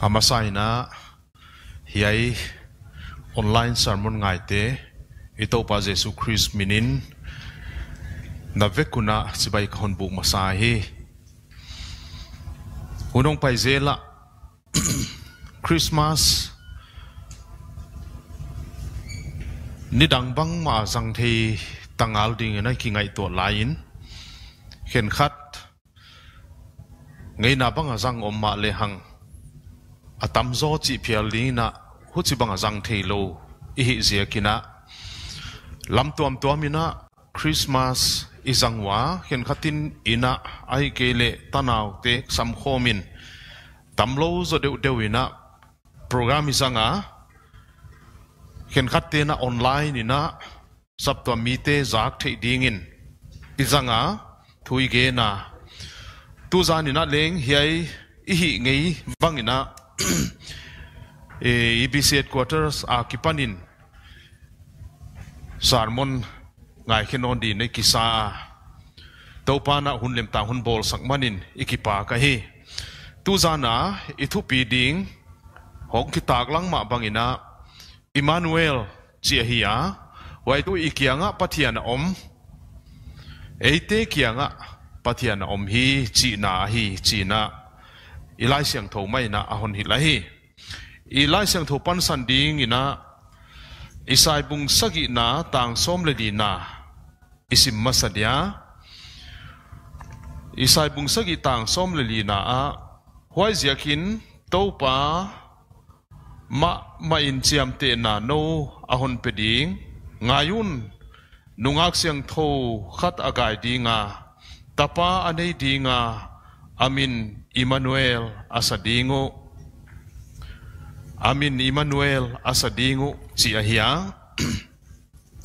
amasaina hiai online sermon ngai te itopa jesu christ minin na vekuna sibai khon bu masahi unong pai zela christmas ni dang bang ma zang thi tangal ding na ki ngai to lain khen khat ngai na bang azang om ma le hang a tam zo chi phia li na hu chi bang zang thei lo i hi zia kina lam tuam tuam ina christmas izangwa hian khatin ina ai kele tanaw te sam khomin tamlo zo deu deu ina program izanga hian na online ina sab to mi te zak thei dingin izanga thui ge na tu zanina leng hiai ihi ngei bangina EBC eh, e headquarters a kipanin sarmon ngai khenon di ne kisa topana hunlem ta hun bol sakmanin ikipa ka hi tu zana ithupi piding hong ki lang ma bangina Emmanuel chia hiya wai tu ikianga pathian om eite kianga pathian om hi chi na hi chi na อีไลเสียงโถไม่นะอาหนหิไลอีไลเสียงโถปันสันดิงนะอีสายบุงสกินะต่างส้มเลยดีนะอีสิมมาสัญญาอีสายบุงสกิต่างส้มเลยดีนะหัวเสียกินโตปามามาอินเจียมเตนาโนอาหนเปดิงงายุนนุงักเสียงโทขัดอากาศดีงาตาปาอันนี้ดีงาอามิน Immanuel asadingo amin Immanuel asadingo si ahia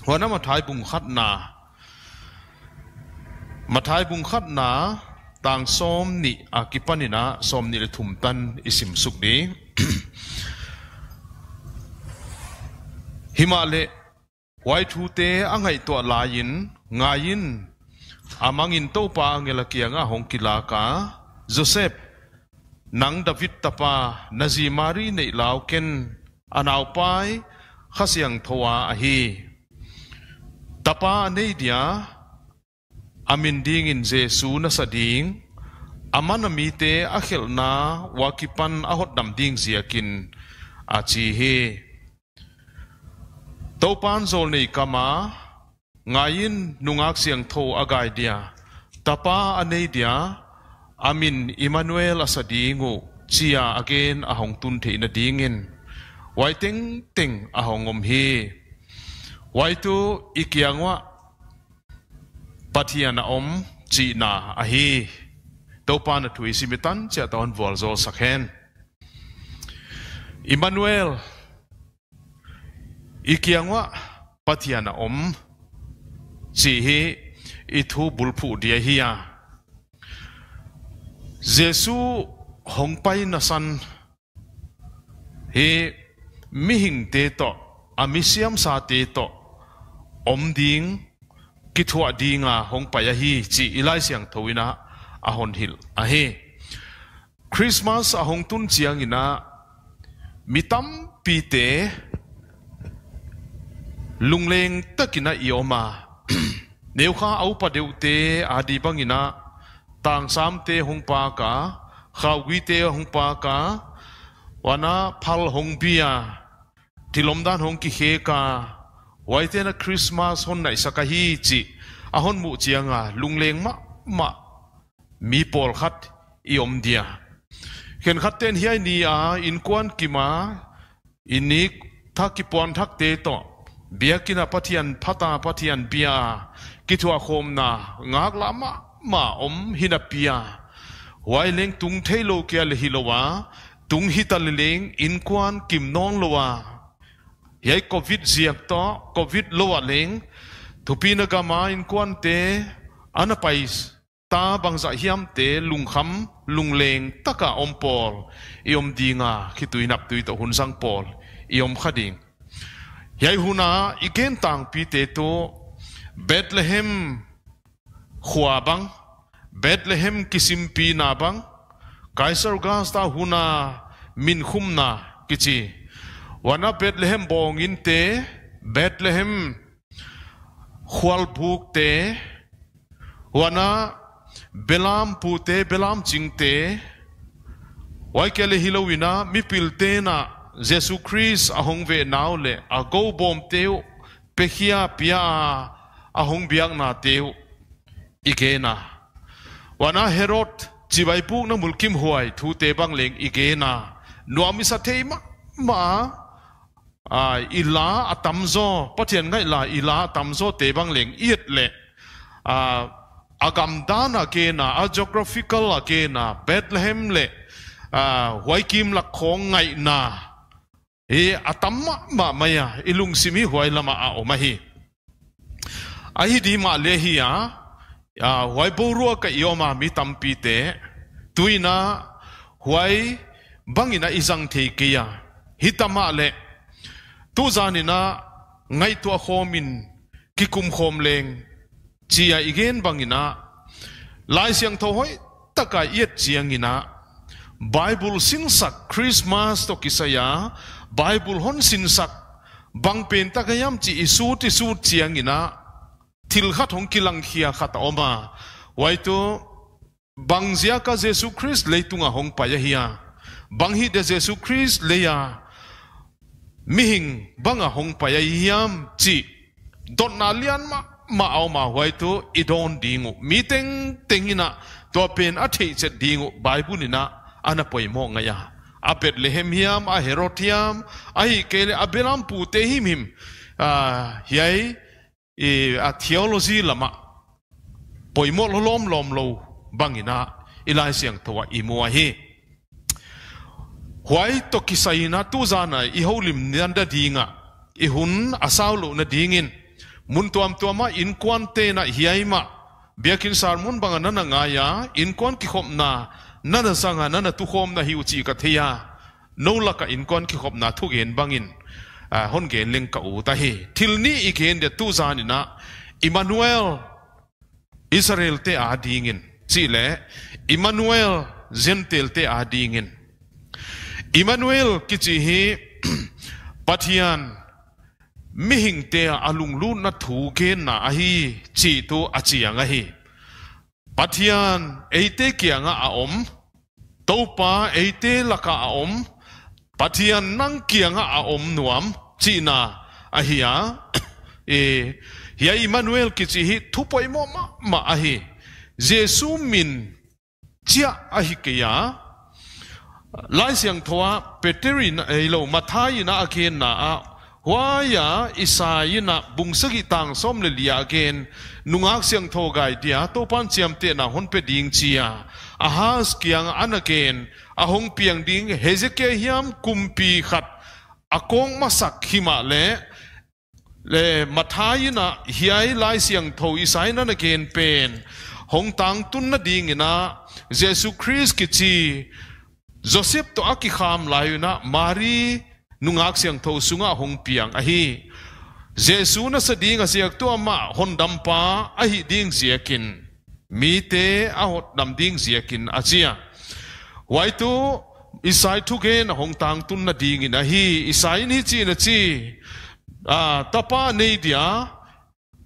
wana mathai bung khat na mathai bung khat na tang som ni Akipanina, na som ni le thum tan isim suk ni himale wai thu te angai to la yin amangin to pa angela nga hong kila joseph nang David tapa mari nei lau ken anau pai khasiang thowa hi tapa nei dia amin ding in jesu na sading amana mi te akhel na wakipan ahot dam ding ziakin achi hi topan zol nei kama ngayin nungak siang tho agai dia tapa anei dia amin Emmanuel asa dingu chia again a hong tun the na dingin wai ting ting ahong om he, wai tu ikiangwa pathiana om chi na a hi to pa na thui simitan cha ton vol zo sakhen Emmanuel ikiangwa pathiana om chi he ithu bulpu dia hiya Giêsu hồng bay na san he mi hing te to amisiam à sa te to om ding ki thua a hong pai hi chi ilai siang thoina a à hon hil a à he Christmas a hong tun chiang ina mitam pi te lungleng takina ioma nếu kha au pa deu te a di bangina ต่างสามเตหงปากาข้าวกีเตหงปากาวานาพัลหงบียทิลมดานหงกิเฮกาไว้เทนคริสต์มาสหนไหนสักฮีจิอาหนมุจียงาลุงเลงมะมะมีปอลขัดอิอมเดียเห็นขัดเตนเฮียนีอาอินกวนกิมาอินนี้ทักกิปอนทักเตโตเบียกินาพัเทยันพัตตาพัเทยันเบียกิทัวโคมนางากลามะมาอมหินาปียวัยเลี้ยงตุงเทโลเกียเลฮิโลวาตุงฮิตาเลเลี้ยงอินควันกิมนองโลวายัยโควิดเสียกต่อโควิดโลวาเลี้ยงทุปีนกามาอินควันเตอันไปตาบังจะฮิมเตลุงคำลุงเลงตะกะอมปอลอิอมดีงาคิดตุยนับตุยต่อหุนสังปอลอิอมขดิงยัยหุนาอีเกนต่างปีเตโตเบตเลเฮม huabang betlehem kisimpi na bang kaisar gasta huna min khumna kichi wana betlehem bongin te betlehem khwal buk te wana belam pu te belam ching te wai kele hilowina mi pil te na jesu christ ahong ve naule a go bom te pehia pia ahong biak na teu อีเกนะวันน่าเฮโรดจีไปปุกนั่งมุลกิมหวยทูเตบังเลงอีเกนะนัวมิสัตเทมะมาอ่าอีลาอัตัมโซปะเทียนไงลาอีลาอัตัมโซเตบังเลงเอียดเละอ่าอากำดานาเกนะอาจกราฟิกลาเกนะเบตเลมเละอ่าหวยกิมหลักของไงนาเออัตัมมะมาเมียอีลุงซิมีหวยละมาอาอมาฮีไอฮีดีมาเลฮีอา à huai bô rùa cái yêu mà mi tâm pi tế tuy na huai bang ina izang thế kia hitama lệ tu zani na ngay tua khomin kikum khom leng chia igen bang ina lai siang thâu hoi taka yết chiang ina Bible sinh sak Christmas to kisaya Bible hon sinh sak bang pen yam chi isu ti su chiang ina til khat hong kilang khia khat oma wai to bang zia ka jesu christ leitunga hong pa ya hia bang hi de jesu christ leya mihing banga hong pa ya hiam chi don na lian ma ma au ma wai tu idon dingu meeting tengina to pen a thei che dingu bible ni na ana poi mo nga ya a bethlehem hiam a herod hiam a hi kele a belam pu te him him a ah, hiai e a theology lama poimo lo lom lom lo bangina ilai siang thowa imua hi huai to kisaina tu zana i holim nyanda dinga i hun asaw lo na dingin mun tuam tuama in kwan na hiaima biakin sar mun banga na na ngaya in kwan ki khom na nana na sanga nana tu khom na hi uchi ka theya no laka à, in kwan ki khop na thu gen bangin À, hôn gen leng ka u ta hi thil ni i gen de tu zan na Emmanuel Israel te a ding in chi le Emmanuel gentel te a ding Emmanuel ki chi hi pathian mi hing te alung lu na thu ke na a hi chi tu a chi anga hi pathian eite kianga a om topa eite laka a om pathian nang kianga a om nuam China, na a e hi Emmanuel ki chi hi thu poi e mo ma ma Ahi, hi Jesu min chia Ahi hi ke ya lai siang thoa peteri na e eh, lo mathai na a khen na a huaya isai na bungsagi tang som le lia gen nungak siang tho gai dia to pan chiam te na hon pe ding chia ahas kiang anaken ahong piang ding Hezekiah hiam kumpi khat akong masak khima le le mathai na hiai lai siang tho isai na na gen pen hong tang tun na ding na jesu christ ki chi joseph to aki kham lai na mari nungak siang tho sunga hong piang a hi jesu na sa ding a siak to ma hon dam pa a hi ding ziakin mi te a hot dam ding ziakin a chia wai tu isai thu gen hong tang tun na ding in a hi isai ni chi na chi a à, tapa ne dia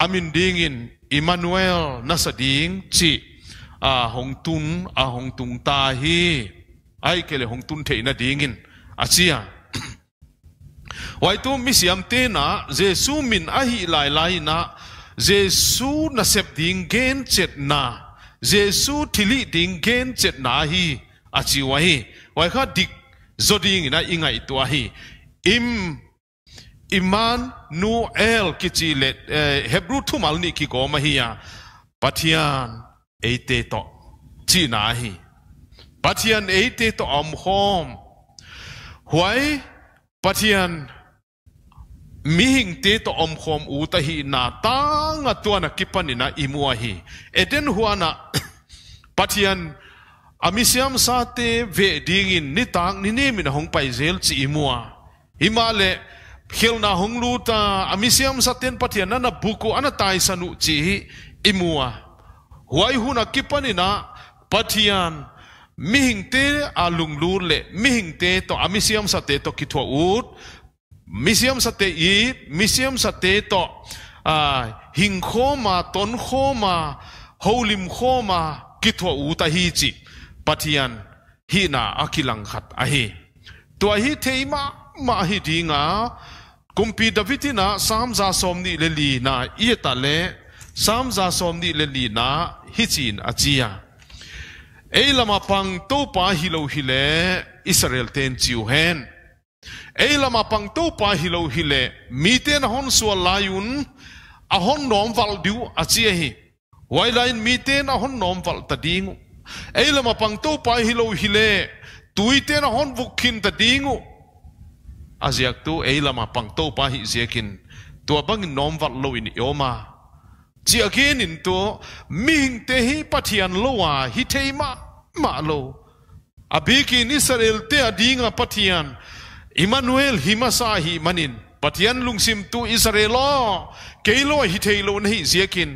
amin ding in Emmanuel na sa ding chi a à, hong tun a à, hong tung ta hi ai kele hong tun the na ding in a chia wai tu mi siam te na jesu min a hi lai lai na jesu na sep ding gen chet na jesu thili ding gen chet na hi a chi wa hi ไว้ข้าดิกจดีงนะอิงไงตัวฮีอิมอิมานนูเอลกิจิเลตเฮบรูทุมัลนี่กิโกมาฮียาปัทยานเอเตโตจีนาฮีปัทยานเอเตโตอมโฮมหวยปัทยานมิหิงเตโตอมโฮมอูตาฮีนาตังตัวนักกิปันนะอิมัวฮีเอเดนหัวนาปัทยาน Amisiam sa te ve ding in ni tak ni ni min hong pai zel chi imua. Himale khel na hong lu ta ami siam sa ten pathian na buku ana tai sanu chi imua. Huai huna kipani na pathian mi hing te alung lu le mi hing te to ami sa te to kithwa ut. Mi sa te i mi sa te to à hình khô mà tốn khô mà hậu lim khô mà kỹ thuật ta hi chi patian hi na akilang khat ahi to hi theima ma hi dinga kumpi davitina samza somni leli na eta le samza somni leli na hichin achia eilama pang to pa hilo hile israel ten chiu hen eilama pang to pa hilo hile miten hon so layun ahon nom valdu achia hi wailain miten ahon nom val tadingu ấy là ei lama pangto pai hilo hile tuite na hon vukhin ta dingu aziak tu ei lama pangto pa hi zekin tua bang nom wat lo in yoma chi again in to ming te hi patian loa hi theima ma lo abikin israel te adinga patian Emmanuel himasa hi manin patian lungsim tu Israelo keilo hi theilo nei Ziakin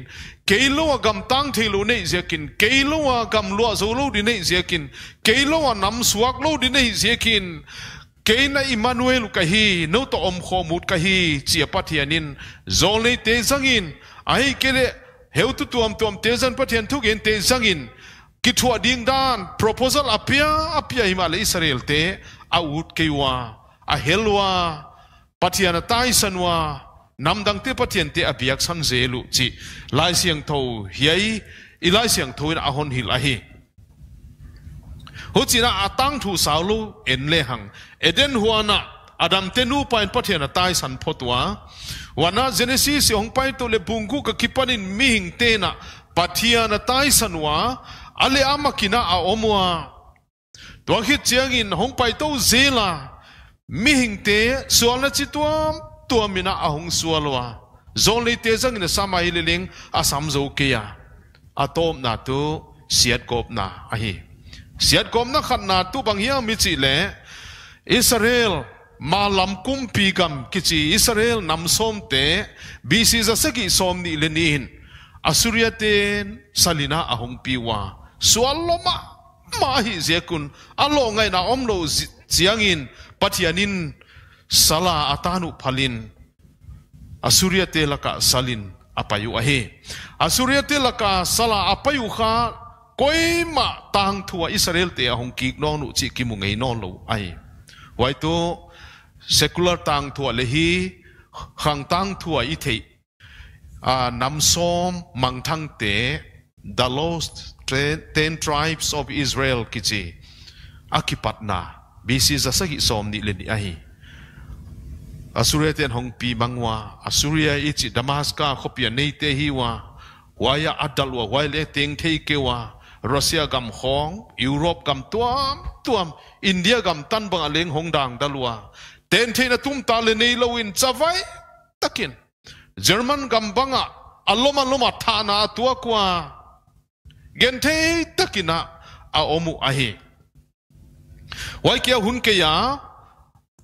cái ke lo gam tang thi lu nei zekin ke lo gam lo zo lo di nei zekin ke lo nam suak lo di nei zekin cái này Emmanuel ka hi no to om kho mut ka hi chia pathianin zolei te in ai cái này hiểu tu tuam tuam te zan pathian thu gen te zangin ki thua ding dan proposal apia apia himala Israel te out ke wa a helwa pathiana tai sanwa nam đăng dang te pathian te apiak san zelu chi lai siang tho hiai i lai siang tho in a hon hil a hi ho chi na atang thu sau lu en le hang eden huana adam te nu pain pathian tai san photwa wana genesis ong pai to le bungu ka kipanin mi hing te na phát pathian tai sanwa ale amakina a omwa to khit chiang in hong pai to zela mi hing te sual na chi tuam tua mina a sua lua zon le te zang na sama hi le ling a sam zo ke ya a na tu siat kop na a hi siat kop na khat na tu bang hiang mi chi le israel ma lam kum pi gam ki chi israel nam som te bc za se ki som ni le ni in asuria ten salina a hong pi wa sualoma ma hi je kun alo ngai na om lo chiang pathianin sala atanu palin asuria te laka salin apayu ahe asuria te laka sala apayu kha koima tang thua israel te ahong ki nonu chi ki mu ngei lo ai wai to secular tang thua lehi hi khang tang thua i thei a nam som mang thang te the lost ten tribes of israel kichi akipatna bisi zasagi som ni le ni ahi Asuria ten hong pi mangwa Asuria ichi Damaska khopia neite hiwa waya adalwa wai le teng thei kewa Russia gam hong Europe gam tuam tuam India gam tan bang aleng hong dang dalwa ten thei na tum ta le nei lo chavai takin German gam banga aloma loma thana tua kwa gen thei takina a omu ahi wai kia hun ke ya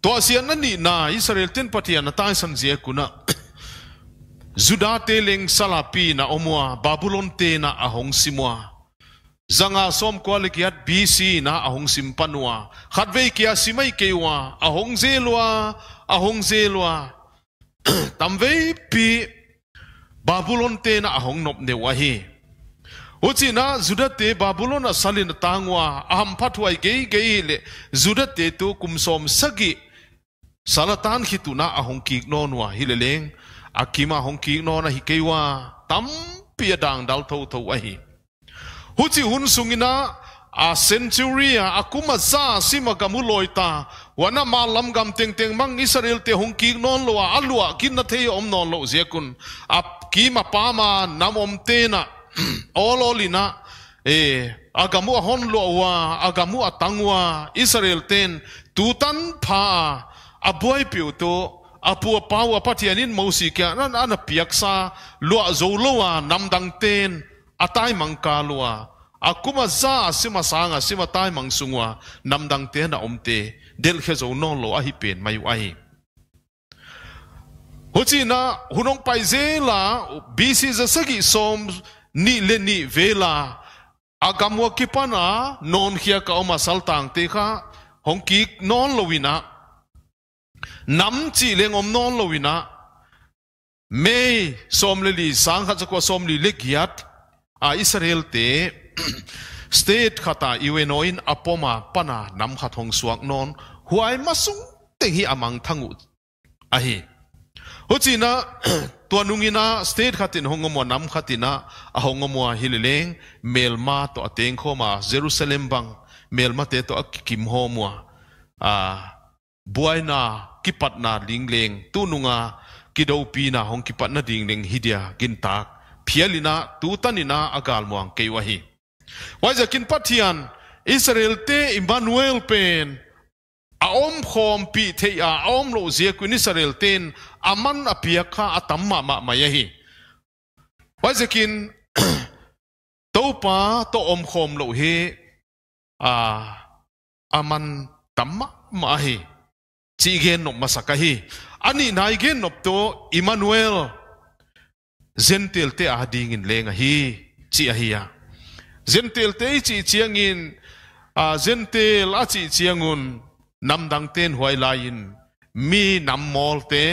ตัวเสียนั่นนี่นาอิสราเอลเต็นปฏิญาณตายสันเสียกุนะจุดาเตลิงซาลาปีนาอมัวบาบิลอนเตนาอหงสิมัวจังอาสมควาลิกิยัดบีซีนาอหงสิมปันวัวขัดเวกิยาสิไม่เกวัวอหงเซลัวอหงเซลัวตั้มเวปีบาบิลอนเตนาอหงนบเนวะฮีอุจินะจุดเตบาบุลนาสลินตังวาอัมพัทไวเกยเกยเลจุดเตตุคุมสมสกิ salatan khi tu na ahong ki nua nuwa hi leleng akima hong ki no na hi kewa tam pia dang dal tho tho a hi hu chi hun sungina a centuria akuma za sima gamu loita wana ma lam gam teng teng mang israel te hong ki non lowa alwa kin na the om non lo zekun ap kima pama nam om te na ololina e agamu hon lowa agamu atangwa israel ten tutan pha a piu tu apua pau apatianin pathianin kya nan an a piak lua zo lowa nam dang ten a tai lua a za sima sanga sima tai mang sungwa nam ten a omte del khe zo no lo a hi pen mai ai hochi na hunong paizela zela bc za sagi som ni le ni vela agamwa kipana non khia ka oma saltang te kha hongki non lowina น้ำจีเลงอมนอนลวินะเมย์สมลลีสังขจักวสมลีเล็กยัดอาอิสราเอลเตสเตทขัตาอีเวนอินอปมาปนาน้ำขัดหงสวกนอนหัวไอมาสุงเต็งฮีอามังทังอุอะฮีฮจีนะตัวนุงินะสเตทขัดินหงมัวน้ำขัดินะอหงมัวฮิลเลงเมลมาตัวเต็งโคมาเยรูซาเล็มบังเมลมาเตตัวกิมโฮมัวอ่า buai na kipat na ling leng tu nunga kidau pi na hong kipat na ding leng hidia gintak tak phialina tu tanina agal muang keiwa hi waja kin pathian israel te emmanuel pen aom khom pi the a aom lo zia kuin israel ten aman apia kha atamma ma maya hi waja kin pa to om khom lo he a aman tamma ma hi chi gen nop masakahi ani nai gen nop to Emmanuel gentil te ading in lenga hi chi ahia gentil te chi chiang a gentil a chi chiangun nam dang ten huai lain mi nam mol te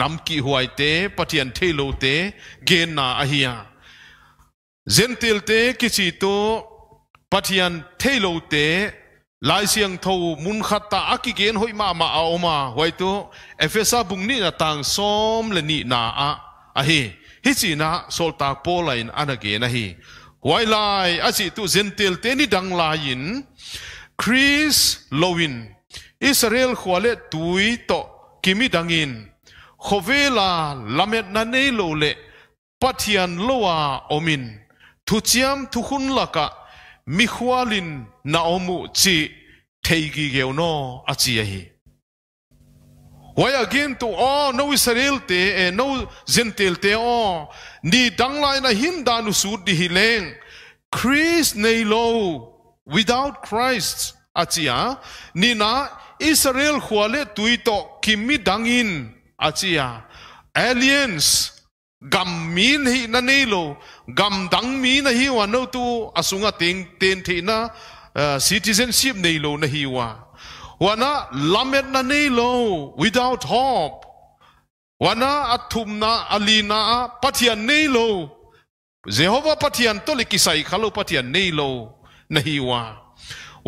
nam ki huai te patian the lo te gen na ahia gentil te kichi to patian the lo te ลายเสียงทูมุนขัตตาอักเกนหอยมามาเอามาไว้ตัวเอฟเอซาบุงนี่นะต่างซ้อมเลนี่นาอะอะฮีฮิจีนะสอลตาโปไลน์อันเกนะฮีไวไลอาจิตุเซนเตลเตนีดังลายินคริสโลวินอิสราเอลขวาเลตุยโตกิมิดังอินขเวลาลาเ็ดนันเนโลเลปัทยันโลวาอมินทุเจียมทุคุนลักะมิควาลิน na omu chi thegi geo no achi ahi wai again to o no israel te no gentil te o ni danglai na him danu su di christ nei lo without christ achia ni na israel khwale tuito kimi dangin achia aliens gam min hi na nei lo gam dang mi na hi wa no tu asunga ting ten thi na Uh, citizenship nei lo na hi wa wana lamet na nei lo without hope wana athum na alina pathian nei lo jehovah pathian to likisai khalo pathian nei lo na hi wa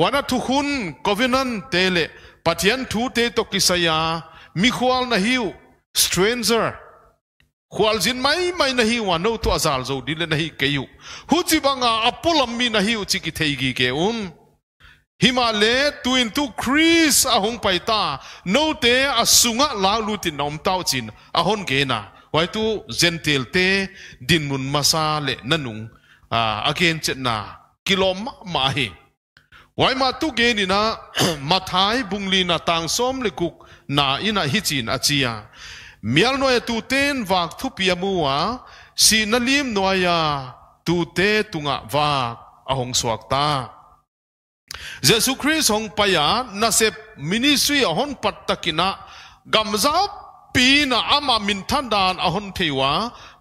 wana thukhun covenant tele pathian thu te to kisaya mikhwal na hiu stranger khwal jin mai mai na hi wa no to azal zo dile na hi keyu hu chi banga apulam mi na hi u chi ki thei gi ke un um. Himale tuin tu Chris a hong pai ta no te a sunga la lu tin nom tau chin a hon ge na wai tu gentil te din mun masale le nanung a again chet na kilom ma hi wai ma tu geni na ma thai bung li na tang som le kuk na ina hi chin a chia mial noi tu ten wak thu pi si na lim noya tu te tunga wak a hong suak ta Jesus Christ hong paya na se ministry ahon patakina gamzao pi na ama min thandan ahon theiwa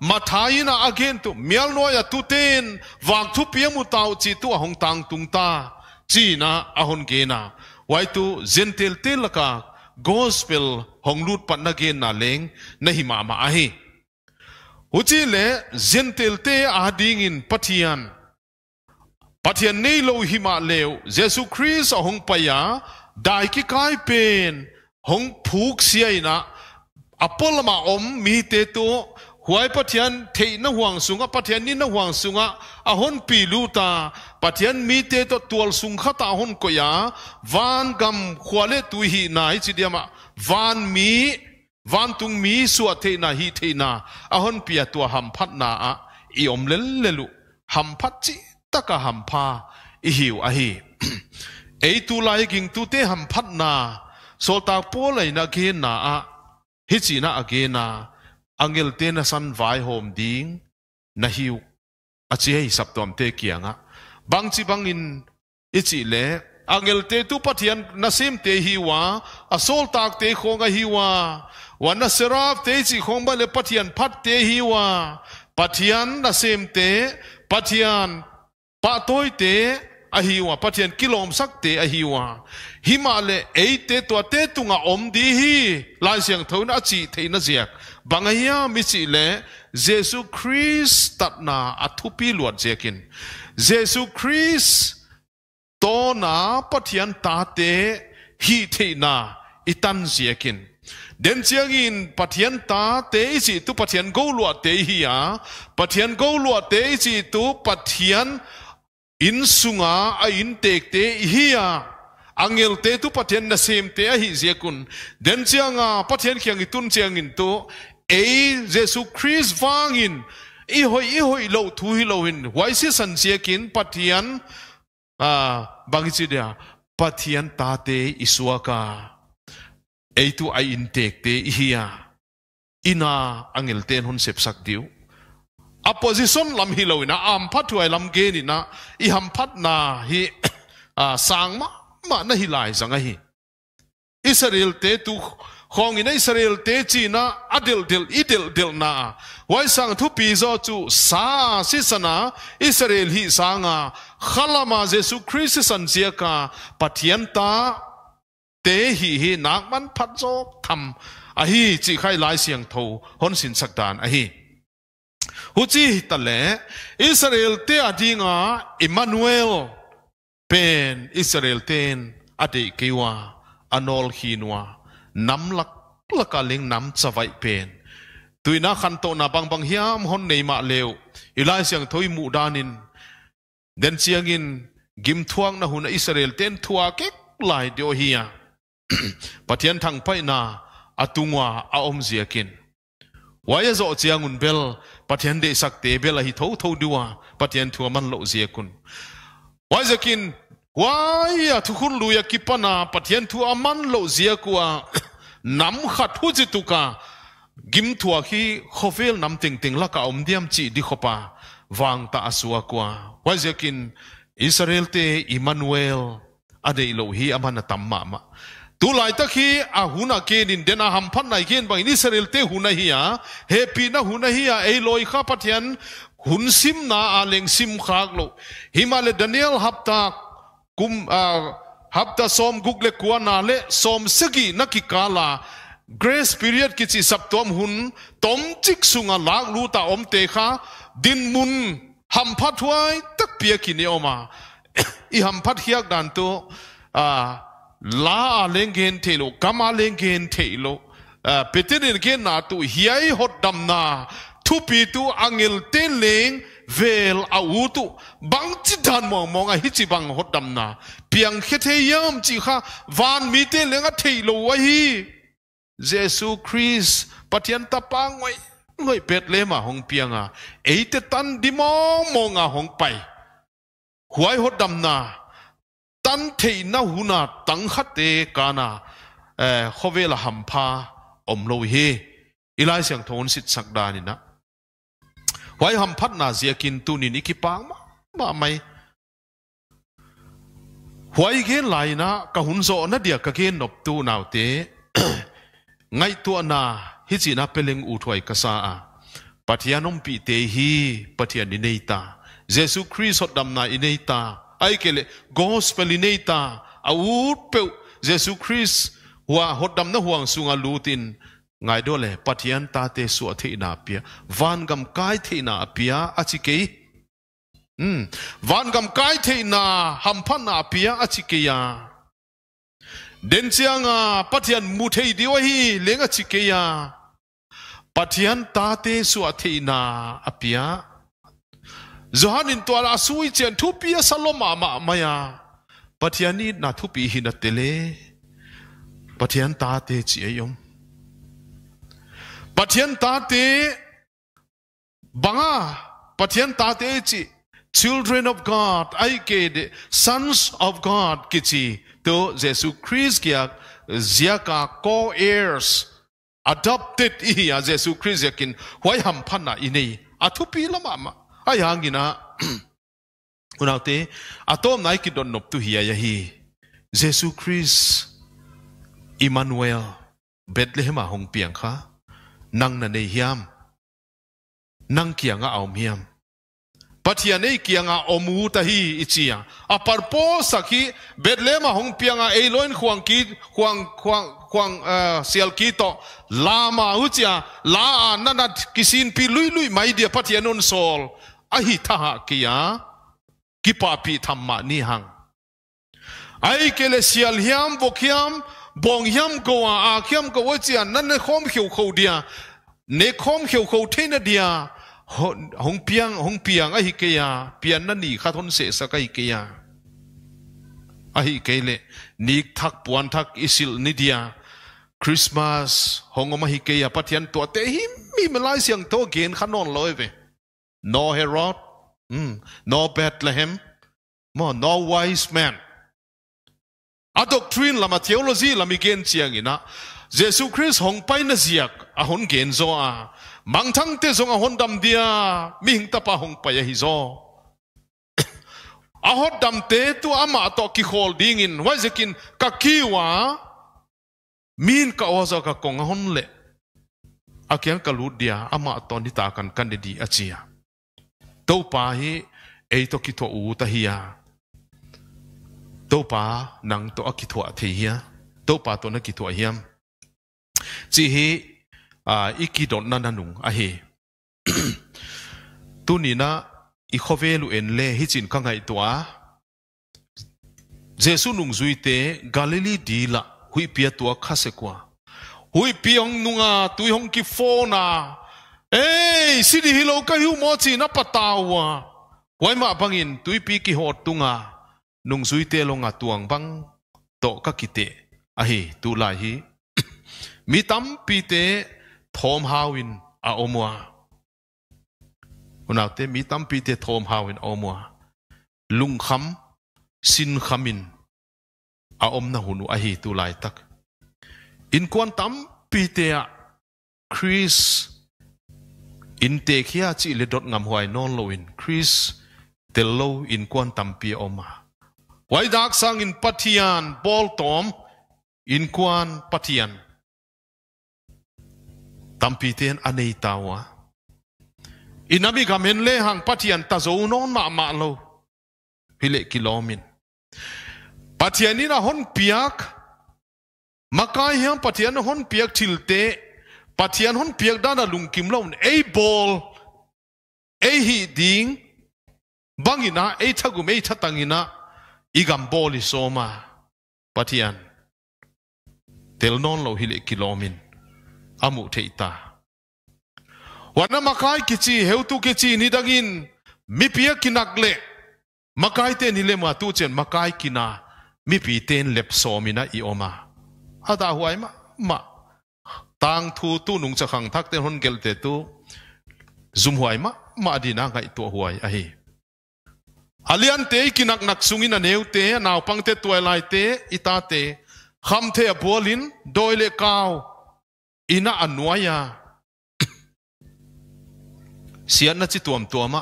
mathai na again tu mial noya tu ten wang thu pi mu tau chi tu ahong tang tung ta chi na ahon ge na wai tu gentil tel ka gospel hong lut pat na na leng na hi ma ma ahi uchi le gentil te ading in pathian ปัทยานีโลหิมาเลวเยซูคริสต์องปยาได้กิกายเป็นหงผูกเสียนะอพอลมาอมมีเตตุหวยปัทจานเทนหววงสุงะปัทยานนี้นห่วงสุงะอหนปีลูตาปัทจานมีเตตตัวสุงขตาหนกยาวานกำขวเลตุหินายจิเดียมะวานมีวานตุงมีสวเทนาฮีเทนาอหนเปียตัวหำพัดนาอีอมเลลเลลุหำพัดจี taka ham i hiu a hi ei tu lai ging tu te ham phat na sol ta po lai na ge na a hi chi na a ge na angel te na san vai hom ding na hiu a chi hei sap tom te kianga bang chi bang in i chi le angel te tu pathian sim te hi wa a sol tak te khonga hi wa wa na seraf te chi khong ba le pathian phat te hi wa pathian sim te pathian pa toi te a hiwa pathian kilom sak te a hiwa himale e te to te tunga om di hi lai siang thona chi theina ziak bangaya mi chi le jesu christ tatna athupi luat jekin jesu christ to na pathian ta te hi theina itan ziakin den chiang in pathian ta te chi tu pathian go luat te hi a pathian go luat te chi tu pathian in sunga a in tekte hiya hi angel te tu pathian na sem te a hi zia kun den chianga pathian khiang itun chiang in to e jesu christ wang in i hoi i hoi lo thu hi lo in why si san zia kin pathian a bangi chi dia pathian ta te isuaka e tu a in tekte hiya ina angel ten hun sep sak diu opposition lam hi lo na am phat thuai lam ge ni na i ham phat na hi à sang ma ma na hi lai sang hi Israel te tu khong in Israel te chi na adil dil idil dil na wai sang thu pi zo chu sa si sana Israel hi sanga khalama Jesu Christ san zia ka pathianta te hi hi nak man phat zo tham a hi chi khai lai siang tho hon sin sak dan a hi hu chi ta le Israel te adinga Emmanuel pen Israel ten ate kiwa anol hinwa nam lak lakaling nam chawai pen tuina khan to na bang bang hiam hon nei ma leo ilai siang thoi mu danin den chiang in gim thuang na hun Israel ten thua ke lai dio hiya pathian thang pai na atungwa a om ziakin waya zo chiang un bel pathian de sak te bela hi tho tho duwa pathian thua man lo zia kun wai zakin wai a thu khun luya ki pana pathian thu aman lo zia kuwa nam kha thu ji tu ka gim thua khi khovel nam tình tình la ka om diam chi di khopa vang ta asua kwa wai zakin israel te emmanuel ade lo hi amana tamma ma, ma tu lai ta khi a huna ke nin dena ham phan nai gen bang in israel te huna hi a happy na huna hi a ei loi kha pathian hun sim na a leng sim khak lo himale daniel hapta kum a hapta som google kwa na le som segi na ki kala grace period ki chi sap tom hun tom chik sunga lak lu ta om te kha din mun ham phat huai tak pia ki ni oma i ham phat hiak dan tu a la lengen te lo kama lengen te lo ah, petin gen na tu hiai hot dam na thu pi tu angil te leng vel a u tu bang chi dan mo mo nga hi chi bang hot dam na piang khe the yam chi ha, van mi te lenga te lo wa hi jesu christ patian ta pa ngoi ngoi pet le ma hong pianga eite tan di mo mo nga hong pai huai hot dam na tan thế na huna tăng khát tê kana e, khó về là hầm pha om lâu hi ilai sang thôn sit sắc đa ni na hoài hầm phát na zia kin tu ni ni ki ma ma mai hoài gen lai na ka hun zo na dia ka gen nop tu nào thế ngay tu na hi chi na peleng u thoi ka sa a pathianom pi te hi pathian ni nei ta jesu christ dam na inei ta ai kể gospel này ta à út bèo Jesus Christ hoa hốt đâm nó hoàng sunga lu tin ngài đó lệ patian ta te suwa thị na pia van gam cái thị na pia a chi kê um hmm. van gam cái thị na ham phan na pia a chi kê ya đến chiang à patian mu thei đi hi lenga chi kê ya patian ta te suwa thị na apia zohanin tuala sui chen thu pi saloma ma maya patiani na thu pi hin atele patian ta te chi ayom patian ta te banga patian ta te chi children of god Ike ke de sons of god kichi to jesu christ kya ziaka co heirs adopted i jesu christ yakin why ham phana inei athupi lama ma ai hangina unaute atom nai ki don nop tu hi ya hi jesu christ emmanuel bethlehem a hong piang kha nang na nei hiam nang kianga aum hiam pathia nei kianga omu ta hi ichia a parpo sakhi Bethlehem a hong pianga e loin khuang ki khuang khuang khuang uh, sial ki to lama uchia la na na kisin pi lui lui mai dia pathia non sol อหิทหะกิยากิปาปีธรรมะนิหังไอเกเลสิลฮิมบกฮิมบงฮิมกัวอาฮิมกัวเจียนั่นเนคอมเขียวเขาเดียในคอมเขียวเขาเทนเดียหงเปียงหงเปียงไอฮิเกียเปียงนั่นนี่ขัดทนเสสกัยเกียไอฮิเกเลนิกทักปวนทักอิสิลนิเดียคริสต์มาสหงอมาฮิเกียปัทยันตัวเตหิมมีมลายเสียงโตเกณฑ์ขนนลอยไป no Herod, mm, no Bethlehem, mà no wise man. A doctrine lama theology lama gen chiang ina. Jesus Christ hong pai na ziak a hon gen zo a. Mang thang te zong a hon dam dia mi hing tapa hong pai a hi zo. A hot dam te tu ama to ki khol ding in. Wai zekin ka kiwa min ka ozo ka kong a hon le. Akiang ka lut dia ama to ni ta kan kan di a chiang topa hi ei to ki to u ta hi ya topa nang to a ki thua the hi ya topa to na ki thua hiam chỉ hi à a iki don na nung à hi tu ni na i khovelu en le hi chin ka ngai to a nung zui te galili di la hui pia to kha se kwa hui piong nunga tu hong ki fo na Ê, xí đi hì lâu cái hữu mô chì nó bà tàu à. Quái mạ băng in tùy bì kì hột tung à. Nung suy tê lông à tuang bang, tổ các kỳ tệ. À tu lại hi, Mi tam bì tê thom hào in à ô mùa. Hồn nào tê mi tắm bì tê thôm hào in à ô Lung khắm, sin khắm in. À ôm na hùn à hì tu lai tắc. In quan tắm bì tê à. Chris in te khia chi le dot ngam huai non lo in chris te lo in kwan pi oma wai dak sang in patian bol tom in kwan tam tampi ten anei tawa inami gamen le hang patian ta zo non ma ma lo pile kilomin pathianina hon piak makai hiang patian hon piak thilte pathian hun piak dana lungkim lo ei ball ei hi ding bangina ei thagum ei thatangina igam ball i soma pathian tel non lo hile kilomin amu theita wana makai kichi heutu kichi nidangin mipia kinakle makai te nile ma tu chen makai kina mipi ten lep somina i oma ada huai ma ma tang thu tu nung cha khang thak ten hon gel te tu zum huai ma ma dina ngai tu huai a hi alian te kinak nak sungina neu te naw pang te tuai lai te ita te kham the a bolin doile kaw ina anuaya sian na chi tuam tuama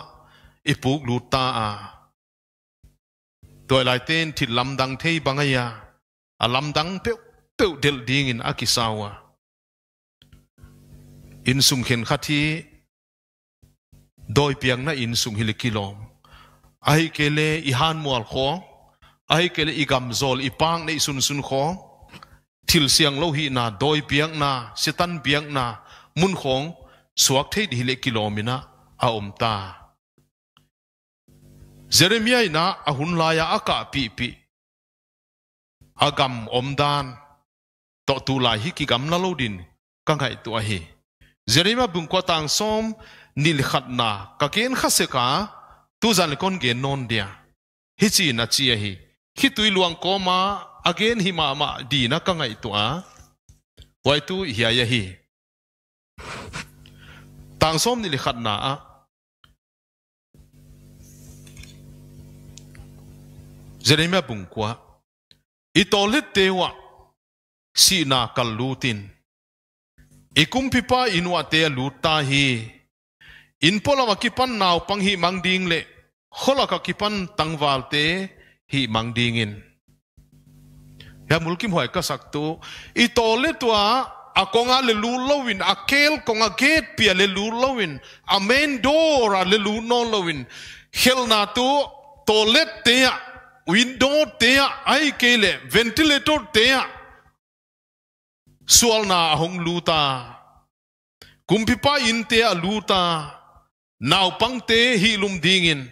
ipuk lu ta a tuai lai ten thil lam dang thei bangaya a lam dang pe pe del ding in akisawa อินสุงเข็นคาทีโดยเปียงนะอินสุงฮิลิกิโลอไอเกเลอิฮานมวลขออไอเกเลอิกัมโซลอิปางเนสุนสุนขอทิลเสียงโลหีนาโดยเปียงนาสิตันเปียงนามุนของสวกเทดฮิลิกิลมินาอออมตาเยเรมีย์ไอนหุนลายาอากาปิปิอากัมอมดานตอตูลายฮิกิกัมนาโลดินกังไ Jerima qua tang som nil khatna ka ken khaseka tu zan kon ge non dia hi chi na chi hi khi tui luang ko ma again hi ma ma di na ka ngai tu a wai tu hi ya hi tang som nil khatna a Jerima bungko itolit tewa sina kalutin ikumpipa inua te luta hi inpolama kipan naw pang hi mangding le kholaka kipan tangwal te hi mangding in ya mulkim hoi ka saktu i tole tua akonga le lu lowin akel konga gate pia le lu lowin a main door a le lu no lowin helna tu toilet te window te ai kele ventilator te sualna ahong luta kumpipa inte nau pang pangte hi lum dingin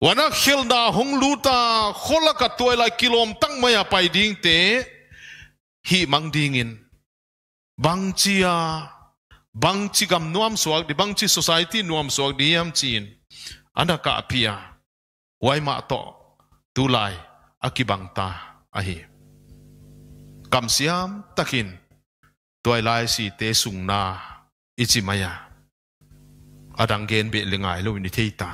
wana khilna hong luta kholaka toila kilom tang maya pai ding te hi mang dingin bang chi gam nuam suak di chi society nuam suak di yam chin anaka apia wai ma to tulai ta, ahi cầm siam takin tuai lai si te sung na ichi maya adang gen be lengai lo ni theita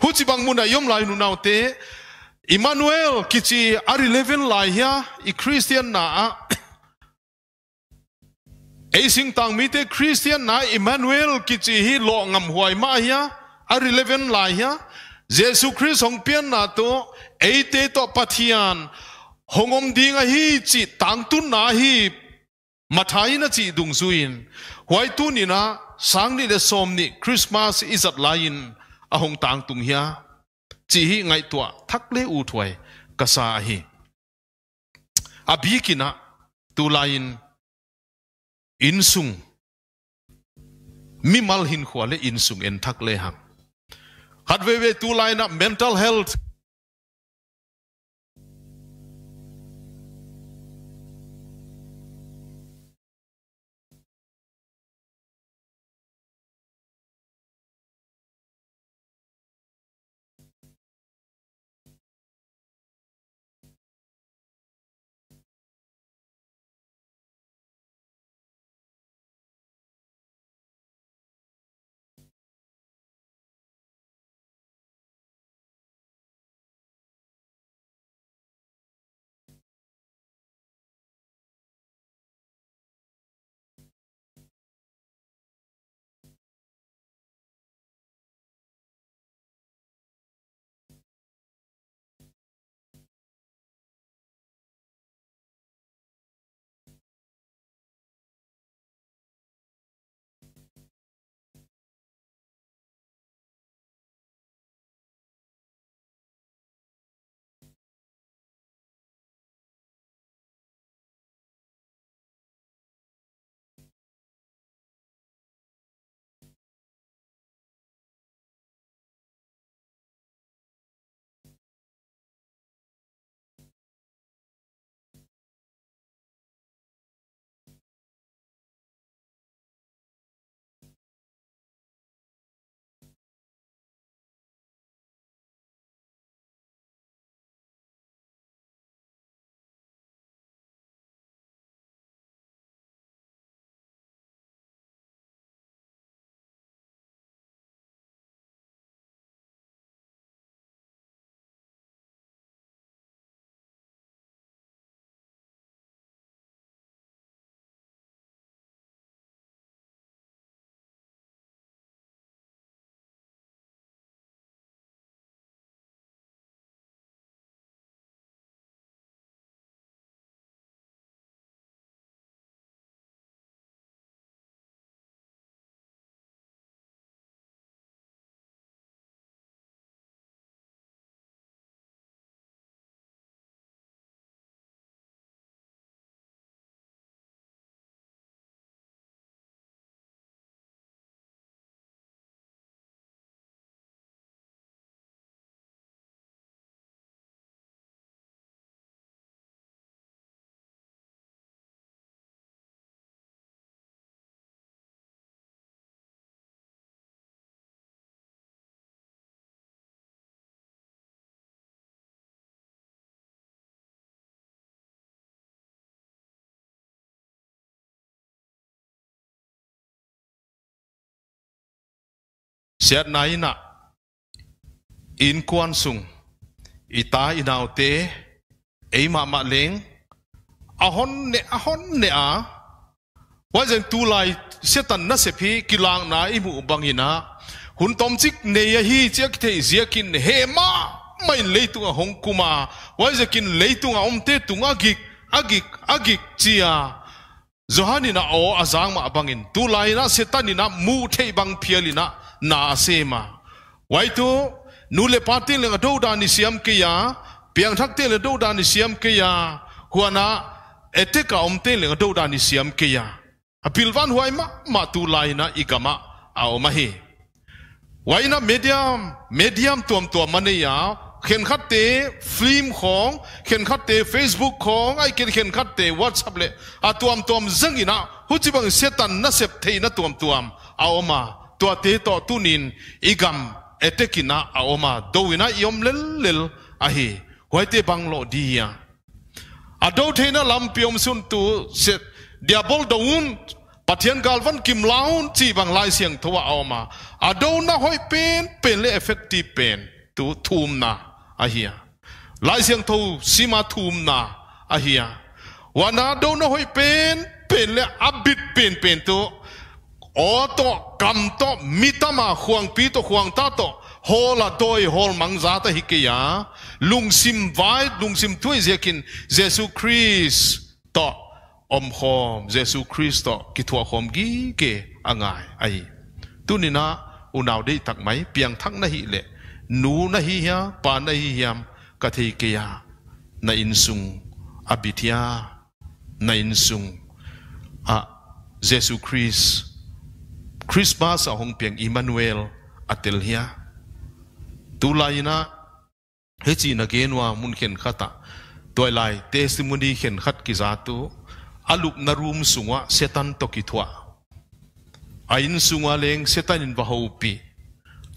hu chi bang mun ayom lai nu nau te Emmanuel kichi ari leven lai hia i Christian na ai sing tang mi te Christian na Emmanuel kichi hi lo ngam huai ma hia ari leven lai hia Jesus Christ hong pian na to ai te to pathian hongom dinga hi chi tang tun na hi mathai na chi dung zuin huai tu ni na sang ni le som ni christmas is at lain a hong tang tung hia chi hi ngai tua thak le u thuai ka sa hi a bi kina tu lain in sung mi mal hin khwa in sung en thak le hang hat ve ve tu lain up mental health siat na ina in kwan sung ita inaw te ei ma ma leng ahon ne ahon ne a wazen tu lai setan na se phi kilang na i mu bangina hun tom chik ne ya hi chek the ziakin he ma mai leitunga hongkuma wazekin leitunga omte tunga gik agik agik chia zo han ni na o a zang ma bangin tu lai na se ta ni na mu the bang phiali na na se ma wai tu nu le pa ti le do da ni siam ke ya piang thak ti le do da ni siam ke ya kwa na e te ka om ti le do da ni siam ke ya a pil van huai ma ma tu lai na i ga ma a o ma he wai na medium medium tuam tuam ma ne ya เขียนคัดเตฟิล์มของเขียนคัดเตฟเฟซบุ๊กของไอ้เขียนเขียนคัดเตวอทส์แปเลยอะตัวมตัวมซึ่งอีน่ะหุ่นจีบังเสตันนั่เสพเทนั่นตัวมตัวมเอามาตัวเตะต่อตุนินอีกัมเอเตกินะเอามาดูวินะยอมเลลเลอะฮีหว้เตบังโลดีอ่ะอะดูเทน่ะลำพิอมสุนตุเสรเดียบอลดาวนปัทยันกาลวันกิมลาวน์จีบังไลเซียงทว่าเอามาอะดูน่ะหอยเป็นเป็นเลยเอฟเฟกตีเป็นตูทูมนะอาเฮียลายเสียงทูสีมาทูมนะอาเฮียวันนั้าดูน่ะอยเป็นเป็นเลยอับบิดเป็นเป็นตัวออตัวกัมตัวมิตามาขวางปีโตวขวางตาตโตฮอลาโดยฮอลมังซาตะฮิกยาลุงซิมไวด์ลุงซิมทุยเจีกินเยซูคริสต์ต่ออมหอมเยซูคริสต์ต่อกิทัวหอมกีเกอไงไอตุนีนะอุนาวดีตักไหมเพียงทั้งนั่นเลง nu na hi hia pa na hi hiam ka thei ke ya na in sung abithia na in sung a Jesu Christ Christmas a hong piang Immanuel, atel hia tu lai na he chi na gen wa mun khen khata toy lai testimony khen khat ki za tu alup na room sunga setan to ki thwa ain sunga leng setan in bahopi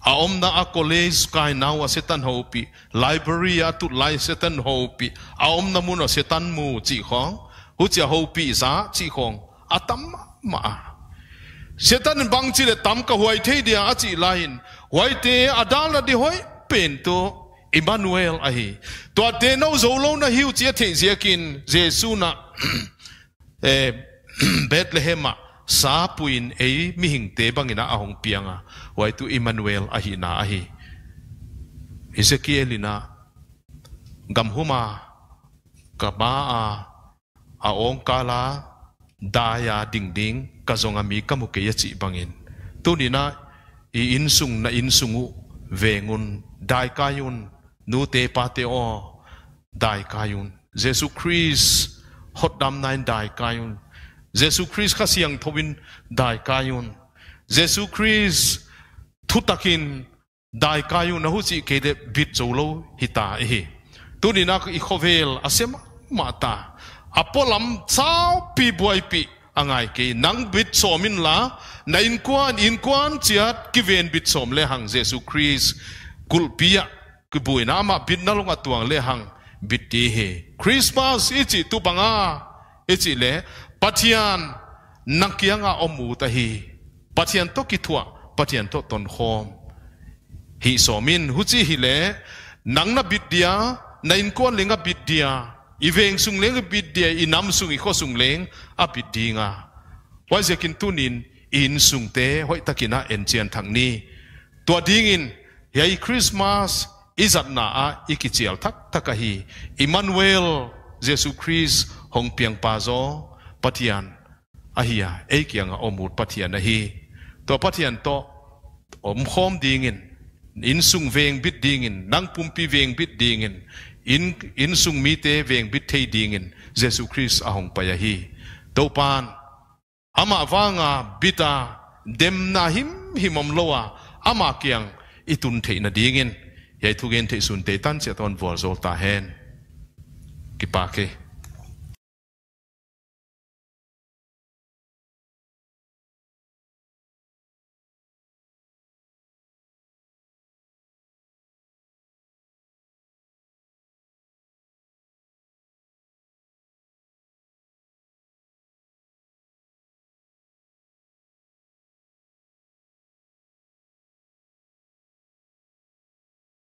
a om na a college kai nau a setan hopi library a tu lai setan hopi a om na mun a setan mu chi khong hu chi hopi sa chi khong a tam ma setan bang chi le tam ka huai the dia a chi lain huai te adal la di hoi pen to Emmanuel a hi to te no zo lo na hiu chi the zia kin Jesus na eh bethlehem sa puin e mi hing te bangina a hong pianga wai tu Emmanuel a hi na a hi Ezekiel na gam huma ka ba a a ong kala da ya ding ding ka zonga mi ka mu ke ya chi bangin tu ni na i insung na insungu, vengun dai kayun nu te pa te o dai kayun Jesus Christ hot dam nine dai kayun Jesus Christ khá siang thobin dai kayun Jesus Christ thu takin dai kayun na hu chi ke de bit zo lo hi ta e hi tu ni na i khovel asem ma ta apolam chao pi buai pi angai ke nang bit somin la na in kwan in kwan chiat kiven bit som le hang Jesus Christ kulpia kibui na ma bit na longa tuang le hang bit ti he Christmas ichi tu banga ichi le patian nang kianga omu tahi. hi patian to ki thua patian to ton khom hi somin huchi hi le nang na bit dia na in kon lenga bit dia i sung lenga bit dia i sung i kho sung leng a bit dinga wa zekin tunin in sung te hoi takina en chian thang ni to dingin in yai christmas izat na a ikichial thak takahi emmanuel jesus christ hong piang pa zo pathian a hi a ei kianga omur pathian a hi to pathian to om khom dingin in sung veng bit dingin nang pumpi veng bit dingin in in sung mi te veng bit thei dingin jesu christ ahong hong hi to pan ama vanga bita dem na him himom lowa ama kiang itun thei na dingin yai thugen thei sun te tan che ton vor zol ta hen ki pa ke